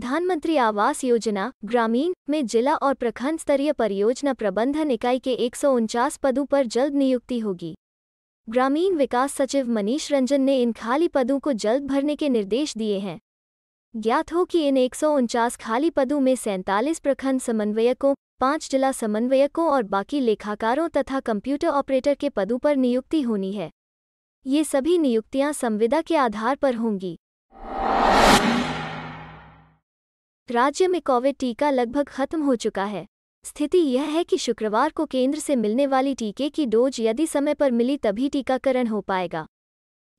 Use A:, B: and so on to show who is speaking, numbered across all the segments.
A: प्रधानमंत्री आवास योजना ग्रामीण में जिला और प्रखंड स्तरीय परियोजना प्रबंधन इकाई के एक पदों पर जल्द नियुक्ति होगी ग्रामीण विकास सचिव मनीष रंजन ने इन खाली पदों को जल्द भरने के निर्देश दिए हैं ज्ञात हो कि इन एक खाली पदों में सैंतालीस प्रखंड समन्वयकों पांच जिला समन्वयकों और बाकी लेखाकारों तथा कंप्यूटर ऑपरेटर के पदों पर नियुक्ति होनी है ये सभी नियुक्तियां संविदा के आधार पर होंगी राज्य में कोविड टीका लगभग खत्म हो चुका है स्थिति यह है कि शुक्रवार को केंद्र से मिलने वाली टीके की डोज यदि समय पर मिली तभी टीकाकरण हो पाएगा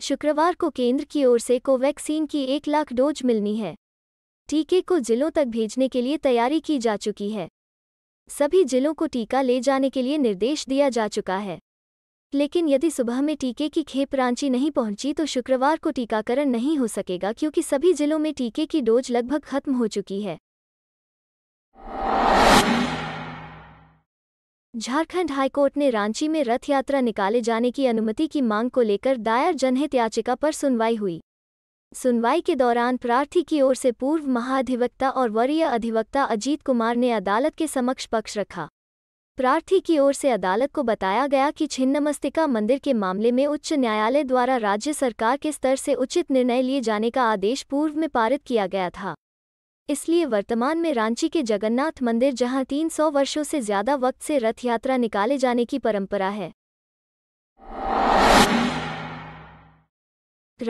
A: शुक्रवार को केंद्र की ओर से कोवैक्सीन की एक लाख डोज मिलनी है टीके को जिलों तक भेजने के लिए तैयारी की जा चुकी है सभी जिलों को टीका ले जाने के लिए निर्देश दिया जा चुका है लेकिन यदि सुबह में टीके की खेप रांची नहीं पहुंची तो शुक्रवार को टीकाकरण नहीं हो सकेगा क्योंकि सभी जिलों में टीके की डोज लगभग खत्म हो चुकी है झारखंड हाईकोर्ट ने रांची में रथ यात्रा निकाले जाने की अनुमति की मांग को लेकर दायर जनहित याचिका पर सुनवाई हुई सुनवाई के दौरान प्रार्थी की ओर से पूर्व महाधिवक्ता और वरीय अधिवक्ता अजीत कुमार ने अदालत के समक्ष पक्ष रखा प्रार्थी की ओर से अदालत को बताया गया कि छिन्नमस्तिका मंदिर के मामले में उच्च न्यायालय द्वारा राज्य सरकार के स्तर से उचित निर्णय लिए जाने का आदेश पूर्व में पारित किया गया था इसलिए वर्तमान में रांची के जगन्नाथ मंदिर जहां 300 वर्षों से ज्यादा वक्त से रथ यात्रा निकाले जाने की परंपरा है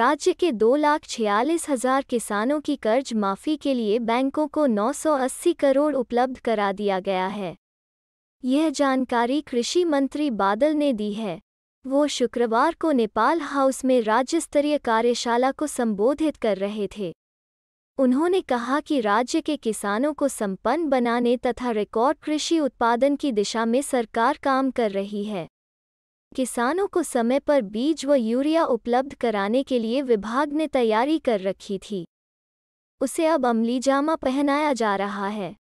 A: राज्य के दो लाख छियालीस हजार किसानों की कर्ज माफी के लिए बैंकों को 980 करोड़ उपलब्ध करा दिया गया है यह जानकारी कृषि मंत्री बादल ने दी है वो शुक्रवार को नेपाल हाउस में राज्य स्तरीय कार्यशाला को संबोधित कर रहे थे उन्होंने कहा कि राज्य के किसानों को संपन्न बनाने तथा रिकॉर्ड कृषि उत्पादन की दिशा में सरकार काम कर रही है किसानों को समय पर बीज व यूरिया उपलब्ध कराने के लिए विभाग ने तैयारी कर रखी थी उसे अब अमलीजामा पहनाया जा रहा है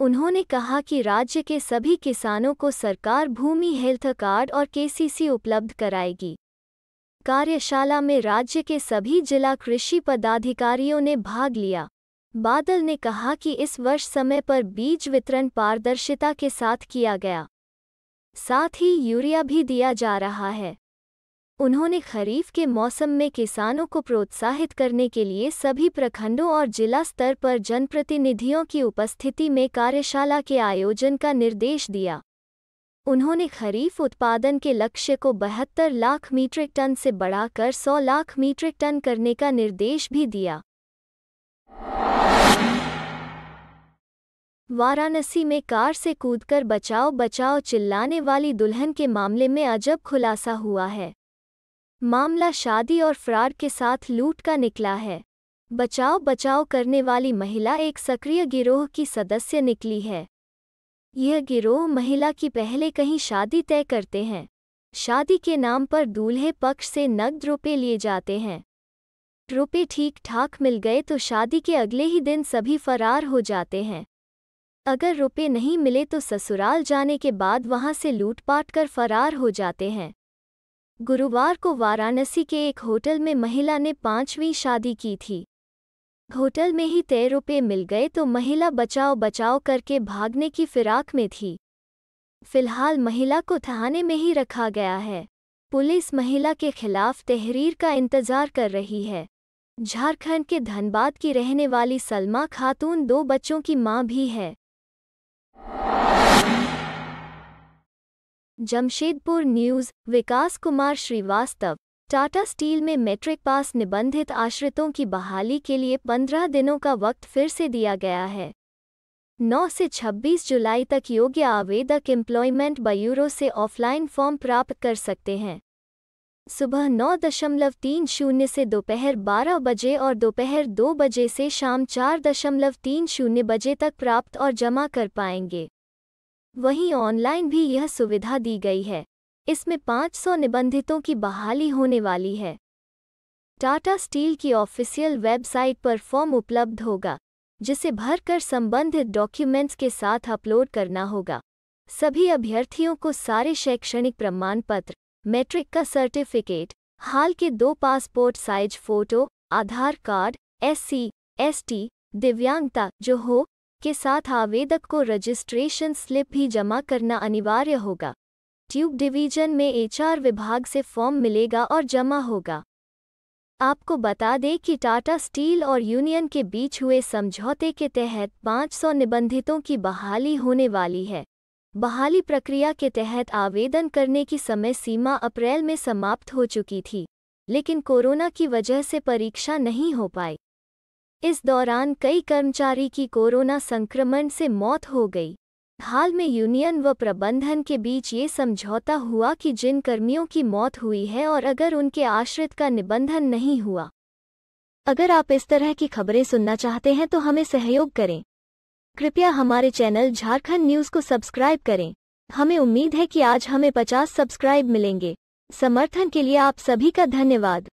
A: उन्होंने कहा कि राज्य के सभी किसानों को सरकार भूमि हेल्थ कार्ड और केसीसी उपलब्ध कराएगी कार्यशाला में राज्य के सभी जिला कृषि पदाधिकारियों ने भाग लिया बादल ने कहा कि इस वर्ष समय पर बीज वितरण पारदर्शिता के साथ किया गया साथ ही यूरिया भी दिया जा रहा है उन्होंने खरीफ के मौसम में किसानों को प्रोत्साहित करने के लिए सभी प्रखंडों और जिला स्तर पर जनप्रतिनिधियों की उपस्थिति में कार्यशाला के आयोजन का निर्देश दिया उन्होंने खरीफ उत्पादन के लक्ष्य को बहत्तर लाख मीट्रिक टन से बढ़ाकर 100 लाख मीट्रिक टन करने का निर्देश भी दिया वाराणसी में कार से कूदकर बचाओ बचाओ चिल्लाने वाली दुल्हन के मामले में अजब खुलासा हुआ है मामला शादी और फरार के साथ लूट का निकला है बचाव बचाव करने वाली महिला एक सक्रिय गिरोह की सदस्य निकली है यह गिरोह महिला की पहले कहीं शादी तय करते हैं शादी के नाम पर दूल्हे पक्ष से नकद रुपये लिए जाते हैं रुपये ठीक ठाक मिल गए तो शादी के अगले ही दिन सभी फरार हो जाते हैं अगर रुपये नहीं मिले तो ससुराल जाने के बाद वहां से लूटपाट कर फरार हो जाते हैं गुरुवार को वाराणसी के एक होटल में महिला ने पांचवीं शादी की थी होटल में ही तय रुपये मिल गए तो महिला बचाओ बचाओ करके भागने की फिराक में थी फिलहाल महिला को थाने में ही रखा गया है पुलिस महिला के खिलाफ तहरीर का इंतजार कर रही है झारखंड के धनबाद की रहने वाली सलमा खातून दो बच्चों की मां भी है जमशेदपुर न्यूज विकास कुमार श्रीवास्तव टाटा स्टील में मेट्रिक पास निबंधित आश्रितों की बहाली के लिए 15 दिनों का वक्त फिर से दिया गया है 9 से 26 जुलाई तक योग्य आवेदक एम्प्लॉयमेंट ब्यूरो से ऑफलाइन फॉर्म प्राप्त कर सकते हैं सुबह नौ दशमलव तीन शून्य से दोपहर बारह बजे और दोपहर दो बजे से शाम चार दशमलव तीन शून्य बजे तक प्राप्त और जमा कर पाएंगे वहीं ऑनलाइन भी यह सुविधा दी गई है इसमें 500 निबंधितों की बहाली होने वाली है टाटा स्टील की ऑफिशियल वेबसाइट पर फॉर्म उपलब्ध होगा जिसे भरकर संबंधित डॉक्यूमेंट्स के साथ अपलोड करना होगा सभी अभ्यर्थियों को सारे शैक्षणिक प्रमाण पत्र मैट्रिक का सर्टिफिकेट हाल के दो passport size photo Aadhaar card SC, ST, दिव्यांगता जो हो के साथ आवेदक को रजिस्ट्रेशन स्लिप भी जमा करना अनिवार्य होगा ट्यूब डिवीजन में एचआर विभाग से फॉर्म मिलेगा और जमा होगा आपको बता दें कि टाटा स्टील और यूनियन के बीच हुए समझौते के तहत 500 निबंधितों की बहाली होने वाली है बहाली प्रक्रिया के तहत आवेदन करने की समय सीमा अप्रैल में समाप्त हो चुकी थी लेकिन कोरोना की वजह से परीक्षा नहीं हो पाई इस दौरान कई कर्मचारी की कोरोना संक्रमण से मौत हो गई हाल में यूनियन व प्रबंधन के बीच ये समझौता हुआ कि जिन कर्मियों की मौत हुई है और अगर उनके आश्रित का निबंधन नहीं हुआ अगर आप इस तरह की खबरें सुनना चाहते हैं तो हमें सहयोग करें कृपया हमारे चैनल झारखंड न्यूज़ को सब्सक्राइब करें हमें उम्मीद है कि आज हमें 50 सब्सक्राइब मिलेंगे समर्थन के लिए आप सभी का धन्यवाद